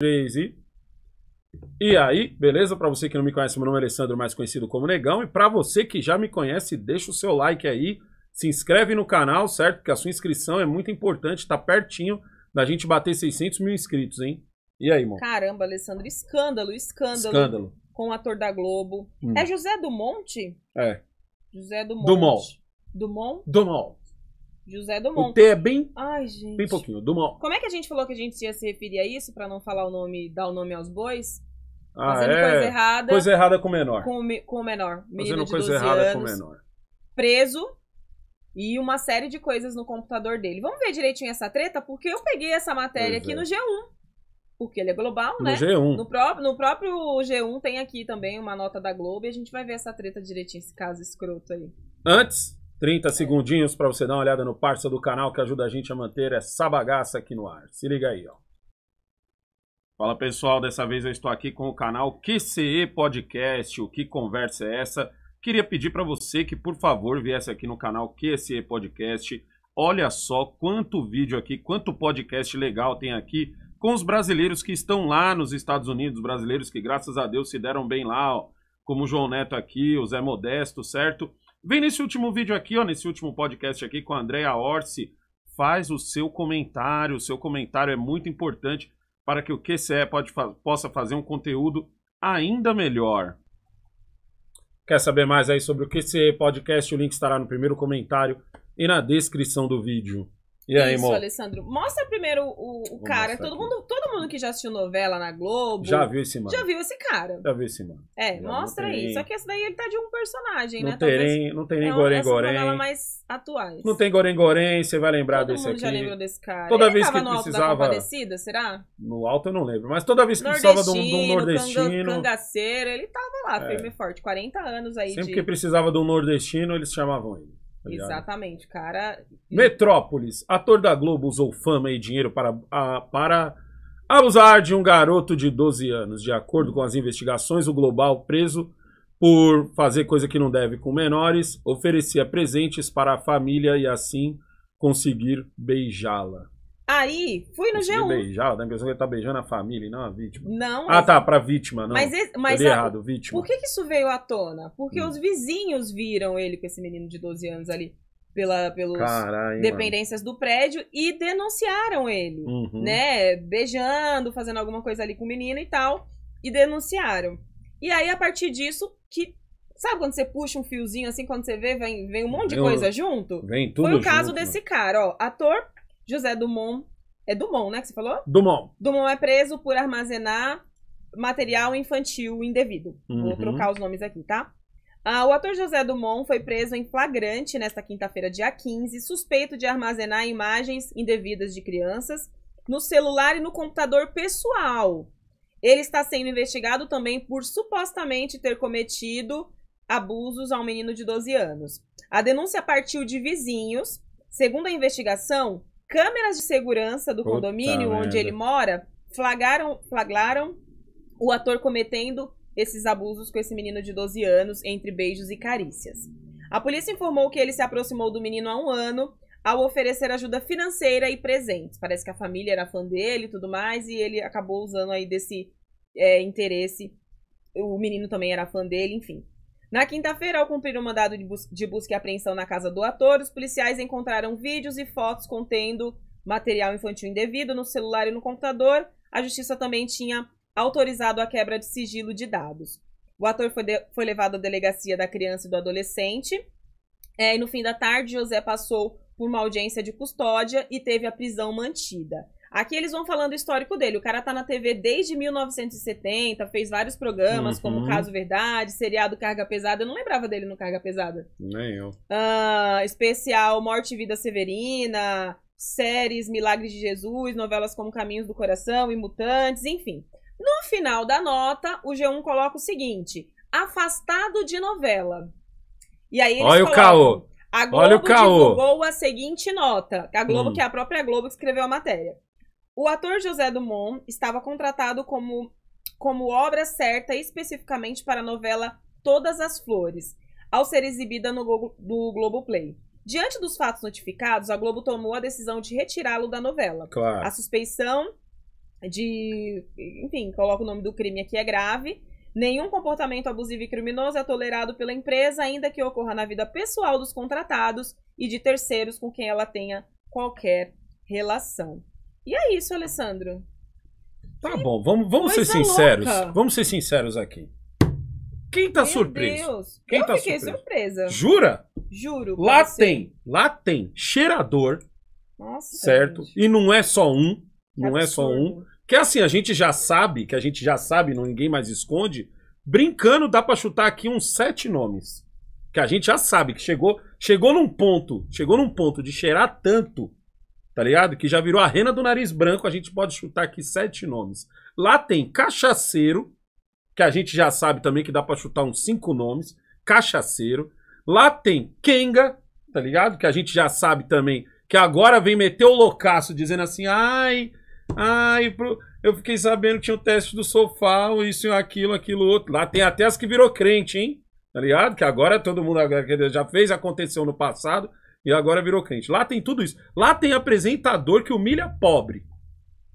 3 e. E aí, beleza? Para você que não me conhece, meu nome é Alessandro, mais conhecido como Negão. E para você que já me conhece, deixa o seu like aí, se inscreve no canal, certo? Porque a sua inscrição é muito importante, tá pertinho da gente bater 600 mil inscritos, hein? E aí, mano? Caramba, Alessandro, escândalo, escândalo. Escândalo. Com o ator da Globo. Hum. É José do Monte? É. José do Monte. Dumont. Dumont? Dumont. José Dumont. O T é bem, Ai, gente. bem pouquinho, Dumont. Como é que a gente falou que a gente ia se referir a isso, para não falar o nome, dar o nome aos bois? Ah, Fazendo é. coisa errada. Coisa errada com menor. Com, o com menor. Fazendo coisa errada anos, com menor. Preso e uma série de coisas no computador dele. Vamos ver direitinho essa treta, porque eu peguei essa matéria pois aqui é. no G1. Porque ele é global, no né? G1. No, pró no próprio G1 tem aqui também uma nota da Globo e a gente vai ver essa treta direitinho, esse caso escroto aí. Antes, 30 segundinhos para você dar uma olhada no parça do canal que ajuda a gente a manter essa bagaça aqui no ar. Se liga aí, ó. Fala pessoal, dessa vez eu estou aqui com o canal QCE Podcast, o que conversa é essa? Queria pedir para você que por favor viesse aqui no canal QCE Podcast. Olha só quanto vídeo aqui, quanto podcast legal tem aqui com os brasileiros que estão lá nos Estados Unidos, brasileiros que graças a Deus se deram bem lá, ó, como o João Neto aqui, o Zé Modesto, certo? Vem nesse último vídeo aqui, ó, nesse último podcast aqui com a Andrea Orsi, faz o seu comentário, o seu comentário é muito importante para que o QCE pode, possa fazer um conteúdo ainda melhor. Quer saber mais aí sobre o QCE Podcast? O link estará no primeiro comentário e na descrição do vídeo. E aí, Isso, Alessandro. Mostra primeiro o, o cara. Todo mundo, todo mundo que já assistiu novela na Globo. Já viu esse mano. Já viu esse cara. Já viu esse mano. É, já mostra aí. Tem... Só que esse daí ele tá de um personagem, não né? Tem, não tem nem é Gorém Novela mais atuais. Não tem Gorém Gorém, você vai lembrar todo desse mundo já lembrou desse cara. Toda ele vez que no precisava. Alto da será? No alto eu não lembro. Mas toda vez que precisava de um, de um nordestino. Cangaceiro, ele tava lá, é. firme e forte. 40 anos aí. Sempre de... que precisava de um nordestino, eles chamavam ele. Tá Exatamente, cara. Metrópolis. Ator da Globo usou fama e dinheiro para, a, para abusar de um garoto de 12 anos. De acordo com as investigações, o global preso por fazer coisa que não deve com menores oferecia presentes para a família e assim conseguir beijá-la. Aí, fui no G1. beijar, dá né? a impressão que ele tá beijando a família e não a vítima. Não. Ah, tá, pra vítima, não. Mas, esse, mas a, errado, vítima. Por que, que isso veio à tona? Porque hum. os vizinhos viram ele com esse menino de 12 anos ali pela, pelos Carai, dependências mano. do prédio e denunciaram ele, uhum. né? Beijando, fazendo alguma coisa ali com o menino e tal, e denunciaram. E aí, a partir disso, que Sabe quando você puxa um fiozinho assim, quando você vê, vem, vem um monte de coisa junto? Vem tudo. Foi o caso junto, né? desse cara, ó. Ator José Dumont. É Dumont, né? Que você falou? Dumont. Dumont é preso por armazenar material infantil indevido. Uhum. Vou trocar os nomes aqui, tá? Ah, o ator José Dumont foi preso em flagrante nesta quinta-feira, dia 15, suspeito de armazenar imagens indevidas de crianças no celular e no computador pessoal. Ele está sendo investigado também por supostamente ter cometido abusos ao menino de 12 anos. A denúncia partiu de vizinhos. Segundo a investigação, Câmeras de segurança do Puta condomínio merda. onde ele mora flagraram, flagraram o ator cometendo esses abusos com esse menino de 12 anos entre beijos e carícias. A polícia informou que ele se aproximou do menino há um ano ao oferecer ajuda financeira e presentes. Parece que a família era fã dele e tudo mais, e ele acabou usando aí desse é, interesse. O menino também era fã dele, enfim. Na quinta-feira, ao cumprir o mandado de, bus de busca e apreensão na casa do ator, os policiais encontraram vídeos e fotos contendo material infantil indevido no celular e no computador. A justiça também tinha autorizado a quebra de sigilo de dados. O ator foi, foi levado à delegacia da criança e do adolescente. É, e no fim da tarde, José passou por uma audiência de custódia e teve a prisão mantida. Aqui eles vão falando o histórico dele. O cara tá na TV desde 1970, fez vários programas, uhum. como Caso Verdade, seriado Carga Pesada. Eu não lembrava dele no Carga Pesada. Nem eu. Uh, especial Morte e Vida Severina, séries Milagres de Jesus, novelas como Caminhos do Coração e Mutantes, enfim. No final da nota, o G1 coloca o seguinte: afastado de novela. E aí eles Olha colocam, o caô. A Globo Olha o caô. divulgou a seguinte nota. A Globo, hum. que é a própria Globo que escreveu a matéria. O ator José Dumont estava contratado como, como obra certa especificamente para a novela Todas as Flores, ao ser exibida no, Globo, no Globoplay. Diante dos fatos notificados, a Globo tomou a decisão de retirá-lo da novela. Claro. A suspeição de. Enfim, coloca o nome do crime aqui, é grave. Nenhum comportamento abusivo e criminoso é tolerado pela empresa, ainda que ocorra na vida pessoal dos contratados e de terceiros com quem ela tenha qualquer relação. E é isso, Alessandro. Tá que bom, vamos, vamos ser sinceros. Louca. Vamos ser sinceros aqui. Quem tá Meu surpreso? Deus. Quem eu tá fiquei surpreso? surpresa. Jura? Juro. Lá tem, lá tem cheirador. Nossa. Certo? Gente. E não é só um. Não Absurdo. é só um. Que é assim, a gente já sabe, que a gente já sabe, não, ninguém mais esconde. Brincando, dá pra chutar aqui uns sete nomes. Que a gente já sabe que chegou, chegou num ponto, chegou num ponto de cheirar tanto tá ligado? Que já virou a rena do nariz branco, a gente pode chutar aqui sete nomes. Lá tem cachaceiro, que a gente já sabe também que dá para chutar uns cinco nomes, cachaceiro. Lá tem Kenga, tá ligado? Que a gente já sabe também que agora vem meter o loucaço dizendo assim, ai, ai, pro... eu fiquei sabendo que tinha o teste do sofá, isso, aquilo, aquilo, outro. Lá tem até as que virou crente, hein? Tá ligado? Que agora todo mundo já fez, aconteceu no passado e agora virou crente. Lá tem tudo isso. Lá tem apresentador que humilha pobre.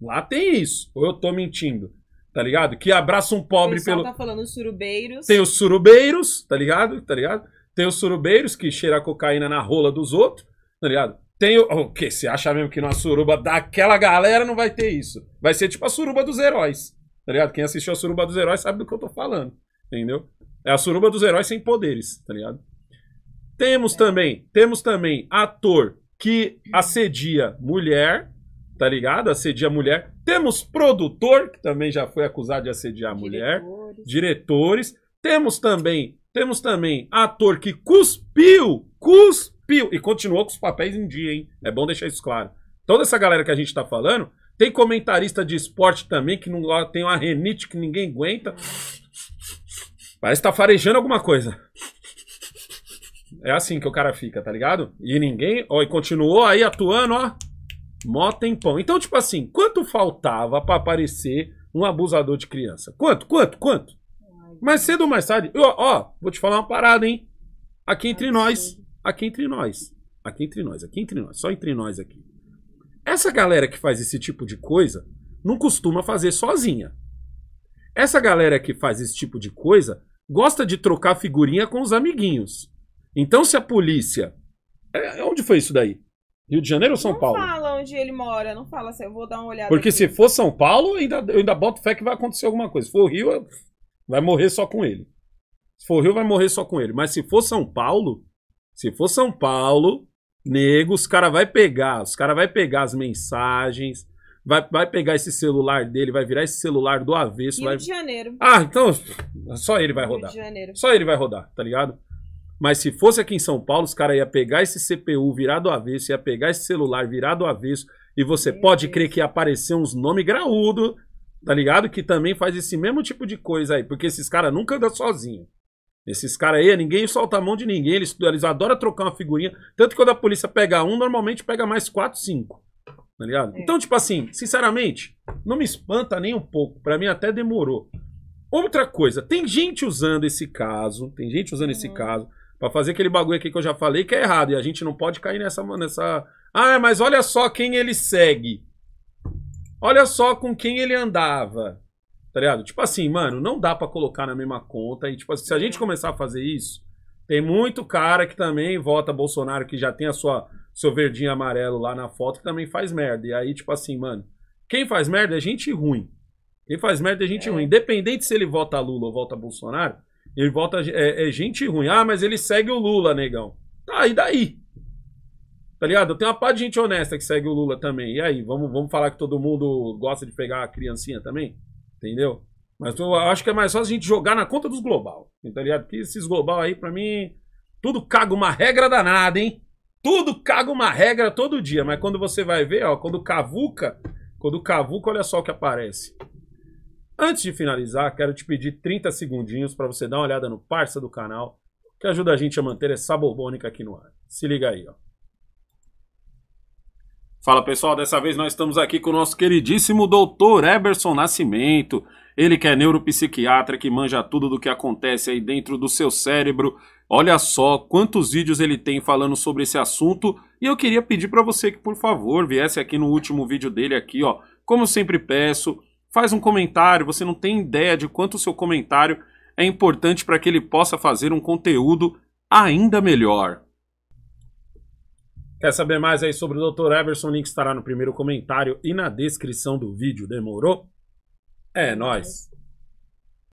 Lá tem isso. Ou eu tô mentindo? Tá ligado? Que abraça um pobre o pelo. tá falando surubeiros. Tem os surubeiros, tá ligado? Tá ligado? Tem os surubeiros que cheira cocaína na rola dos outros, tá ligado? Tem o. O que? Você acha mesmo que na suruba daquela galera não vai ter isso? Vai ser tipo a suruba dos heróis, tá ligado? Quem assistiu a suruba dos heróis sabe do que eu tô falando, entendeu? É a suruba dos heróis sem poderes, tá ligado? Temos também, temos também ator que assedia mulher, tá ligado? Assedia mulher. Temos produtor, que também já foi acusado de assediar mulher. Diretores. Diretores. Temos também, temos também ator que cuspiu, cuspiu e continuou com os papéis em dia, hein? É bom deixar isso claro. Toda essa galera que a gente tá falando, tem comentarista de esporte também que não tem uma renite que ninguém aguenta. Parece que tá farejando alguma coisa. É assim que o cara fica, tá ligado? E ninguém. Ó, e continuou aí atuando, ó. Mó tempão. Então, tipo assim, quanto faltava para aparecer um abusador de criança? Quanto, quanto, quanto? Mais cedo ou mais tarde. Ó, ó, vou te falar uma parada, hein? Aqui entre nós. Aqui entre nós. Aqui entre nós, aqui entre nós, só entre nós aqui. Essa galera que faz esse tipo de coisa não costuma fazer sozinha. Essa galera que faz esse tipo de coisa gosta de trocar figurinha com os amiguinhos. Então, se a polícia. É, é, onde foi isso daí? Rio de Janeiro ou São não Paulo? Não fala onde ele mora, não fala assim, eu vou dar uma olhada. Porque aqui. se for São Paulo, ainda, eu ainda boto fé que vai acontecer alguma coisa. Se for Rio, vai morrer só com ele. Se for Rio, vai morrer só com ele. Mas se for São Paulo, se for São Paulo, nego, os cara vai pegar, os cara vai pegar as mensagens, vai, vai pegar esse celular dele, vai virar esse celular do avesso. Rio vai... de Janeiro. Ah, então só ele vai rodar. Rio de Janeiro. Só ele vai rodar, tá ligado? Mas se fosse aqui em São Paulo, os caras iam pegar esse CPU virado avesso, ia pegar esse celular virado avesso, e você Meu pode Deus. crer que ia aparecer uns nomes graúdo, tá ligado? Que também faz esse mesmo tipo de coisa aí, porque esses caras nunca andam sozinhos. Esses caras aí, ninguém solta a mão de ninguém, eles, eles adoram trocar uma figurinha. Tanto que quando a polícia pega um, normalmente pega mais quatro, cinco. Tá ligado? É. Então, tipo assim, sinceramente, não me espanta nem um pouco. para mim até demorou. Outra coisa, tem gente usando esse caso, tem gente usando uhum. esse caso para fazer aquele bagulho aqui que eu já falei que é errado. E a gente não pode cair nessa. nessa... Ah, mas olha só quem ele segue. Olha só com quem ele andava. Tá ligado? Tipo assim, mano, não dá para colocar na mesma conta. E, tipo assim, se a gente é. começar a fazer isso, tem muito cara que também vota Bolsonaro, que já tem a sua seu verdinho amarelo lá na foto, que também faz merda. E aí, tipo assim, mano, quem faz merda é gente ruim. Quem faz merda é gente é. ruim. Independente se ele vota Lula ou vota Bolsonaro, ele volta. É, é, gente ruim. Ah, mas ele segue o Lula, negão. Tá, e daí? Tá ligado? Tem uma parte de gente honesta que segue o Lula também. E aí, vamos, vamos falar que todo mundo gosta de pegar a criancinha também? Entendeu? Mas eu acho que é mais fácil a gente jogar na conta dos global. Tá ligado? Porque esses global aí, pra mim, tudo caga uma regra danada, hein? Tudo caga uma regra todo dia. Mas quando você vai ver, ó, quando cavuca, quando cavuca, olha só o que aparece. Antes de finalizar, quero te pedir 30 segundinhos para você dar uma olhada no parça do canal, que ajuda a gente a manter essa borbônica aqui no ar. Se liga aí, ó. Fala pessoal, dessa vez nós estamos aqui com o nosso queridíssimo doutor Eberson Nascimento. Ele que é neuropsiquiatra, que manja tudo do que acontece aí dentro do seu cérebro. Olha só quantos vídeos ele tem falando sobre esse assunto. E eu queria pedir para você que, por favor, viesse aqui no último vídeo dele aqui, ó. Como sempre peço, faz um comentário, você não tem ideia de quanto o seu comentário é importante para que ele possa fazer um conteúdo ainda melhor. Quer saber mais aí sobre o Dr. Everson? O link estará no primeiro comentário e na descrição do vídeo. Demorou? É nós.